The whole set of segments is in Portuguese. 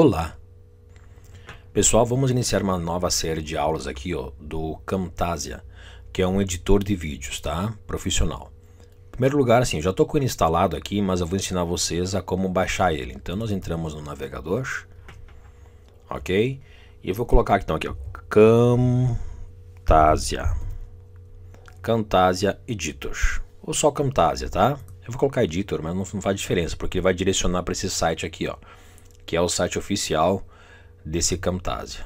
Olá! Pessoal, vamos iniciar uma nova série de aulas aqui ó, do Camtasia, que é um editor de vídeos, tá? Profissional. Em primeiro lugar, assim, já estou com ele instalado aqui, mas eu vou ensinar vocês a como baixar ele. Então, nós entramos no navegador, ok? E eu vou colocar então aqui, ó, Camtasia. Camtasia Editor. Ou só Camtasia, tá? Eu vou colocar Editor, mas não, não faz diferença, porque ele vai direcionar para esse site aqui, ó que é o site oficial desse Camtasia.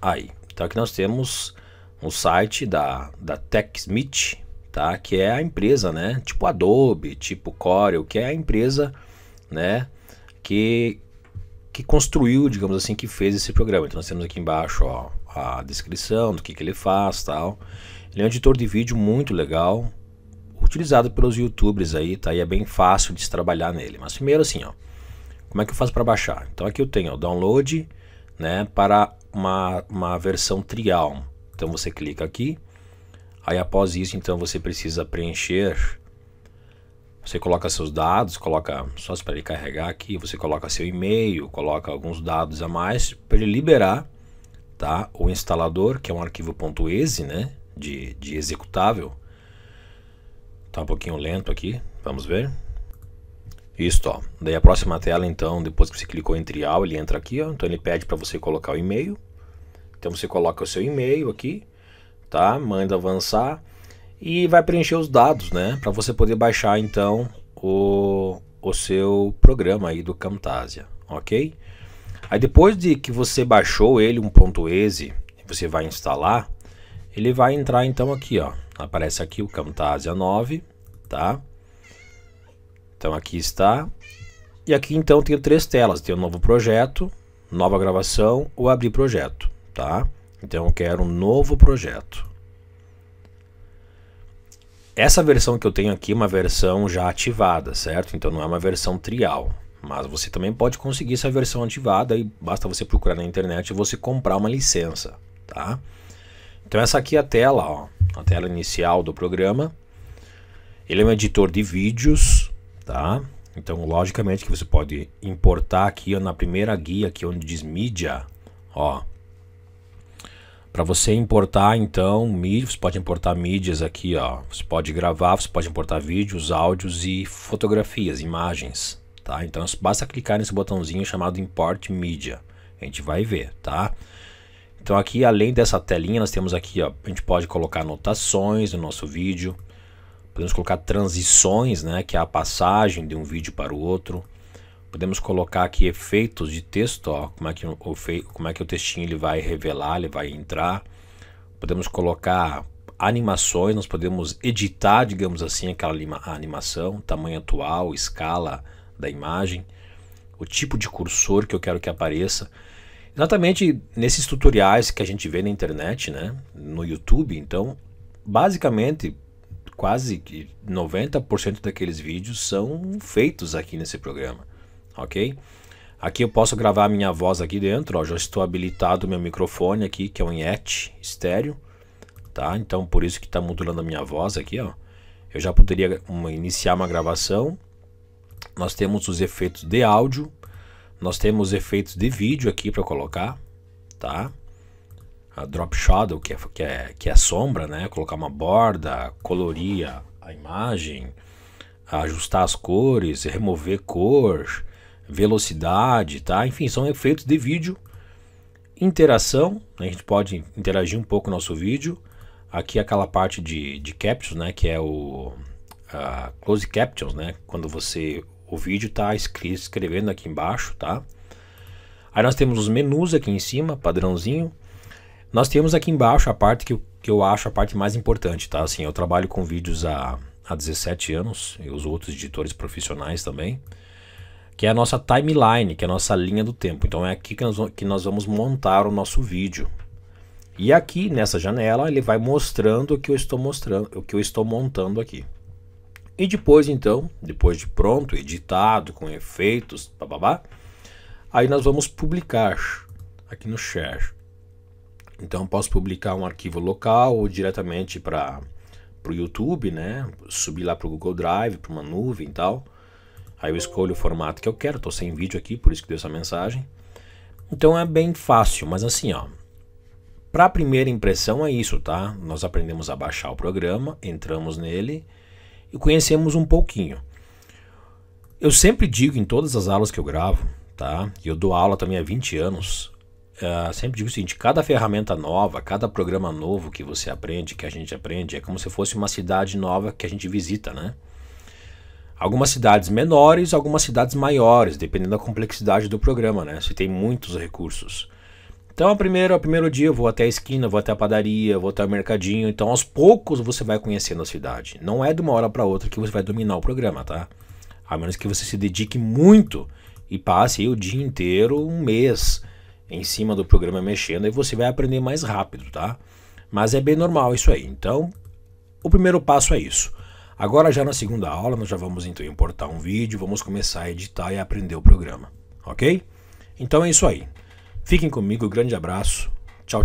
Aí, então aqui nós temos o site da, da TechSmith, tá? Que é a empresa, né? Tipo Adobe, tipo Corel, que é a empresa, né? Que, que construiu, digamos assim, que fez esse programa. Então nós temos aqui embaixo, ó, a descrição do que, que ele faz, tal. Ele é um editor de vídeo muito legal, utilizado pelos youtubers aí, tá? E é bem fácil de se trabalhar nele. Mas primeiro assim, ó, como é que eu faço para baixar? Então aqui eu tenho o download né, para uma, uma versão trial. Então você clica aqui. Aí após isso, então você precisa preencher. Você coloca seus dados, coloca só para ele carregar aqui, você coloca seu e-mail, coloca alguns dados a mais para ele liberar, tá? O instalador, que é um arquivo .exe, né, de, de executável. Tá um pouquinho lento aqui, vamos ver. Isso, ó. Daí a próxima tela, então, depois que você clicou em trial, ele entra aqui, ó. Então ele pede para você colocar o e-mail. Então você coloca o seu e-mail aqui, tá? Manda avançar e vai preencher os dados, né? Para você poder baixar então o, o seu programa aí do Camtasia, ok? Aí depois de que você baixou ele exe, você vai instalar, ele vai entrar então aqui, ó. Aparece aqui o Camtasia 9, tá? Então aqui está. E aqui então tenho três telas. tem um novo projeto, nova gravação ou abrir projeto, tá? Então eu quero um novo projeto. Essa versão que eu tenho aqui é uma versão já ativada, certo? Então não é uma versão trial. Mas você também pode conseguir essa versão ativada e basta você procurar na internet e você comprar uma licença, tá? Então essa aqui é a tela, ó, a tela inicial do programa. Ele é um editor de vídeos, tá? Então, logicamente que você pode importar aqui ó, na primeira guia aqui onde diz mídia, ó. Para você importar então mídia, você pode importar mídias aqui, ó. Você pode gravar, você pode importar vídeos, áudios e fotografias, imagens, tá? Então, basta clicar nesse botãozinho chamado import mídia. A gente vai ver, tá? Então aqui além dessa telinha, nós temos aqui, ó, a gente pode colocar anotações no nosso vídeo. Podemos colocar transições, né, que é a passagem de um vídeo para o outro. Podemos colocar aqui efeitos de texto, ó, como, é que o, como é que o textinho ele vai revelar, ele vai entrar. Podemos colocar animações, nós podemos editar, digamos assim, aquela animação, tamanho atual, escala da imagem, o tipo de cursor que eu quero que apareça. Exatamente nesses tutoriais que a gente vê na internet, né? no YouTube, então, basicamente quase que 90% daqueles vídeos são feitos aqui nesse programa, ok? Aqui eu posso gravar a minha voz aqui dentro, ó, já estou habilitado meu microfone aqui, que é um Yeti estéreo, tá? Então por isso que está modulando a minha voz aqui, ó. Eu já poderia uma, iniciar uma gravação. Nós temos os efeitos de áudio, nós temos efeitos de vídeo aqui para colocar, tá? a drop shadow, que é, que é, que é a sombra, né? Colocar uma borda, colorir a imagem, ajustar as cores, remover cor, velocidade, tá? Enfim, são efeitos de vídeo. Interação, né? a gente pode interagir um pouco no nosso vídeo. Aqui é aquela parte de, de captions, né? Que é o a close captions, né? Quando você o vídeo está escrevendo aqui embaixo, tá? Aí nós temos os menus aqui em cima, padrãozinho nós temos aqui embaixo a parte que, que eu acho a parte mais importante, tá? Assim, eu trabalho com vídeos há, há 17 anos e os outros editores profissionais também, que é a nossa timeline, que é a nossa linha do tempo. Então é aqui que nós, que nós vamos montar o nosso vídeo. E aqui nessa janela ele vai mostrando o que eu estou mostrando, o que eu estou montando aqui. E depois então, depois de pronto, editado, com efeitos, babá aí nós vamos publicar aqui no share. Então posso publicar um arquivo local ou diretamente para o YouTube, né? Subir lá para o Google Drive, para uma nuvem e tal. Aí eu escolho o formato que eu quero, estou sem vídeo aqui, por isso que deu essa mensagem. Então é bem fácil, mas assim, ó. Para a primeira impressão é isso, tá? Nós aprendemos a baixar o programa, entramos nele e conhecemos um pouquinho. Eu sempre digo em todas as aulas que eu gravo, tá? E eu dou aula também há 20 anos. Ah, sempre digo o seguinte: cada ferramenta nova, cada programa novo que você aprende, que a gente aprende, é como se fosse uma cidade nova que a gente visita, né? Algumas cidades menores, algumas cidades maiores, dependendo da complexidade do programa, né? Se tem muitos recursos. Então, ao primeiro, o primeiro dia eu vou até a esquina, vou até a padaria, vou até o mercadinho. Então, aos poucos você vai conhecendo a cidade. Não é de uma hora para outra que você vai dominar o programa, tá? A menos que você se dedique muito e passe o dia inteiro, um mês, em cima do programa mexendo e você vai aprender mais rápido, tá? Mas é bem normal isso aí. Então, o primeiro passo é isso. Agora já na segunda aula nós já vamos então importar um vídeo, vamos começar a editar e aprender o programa, ok? Então é isso aí. Fiquem comigo, grande abraço, tchau, tchau.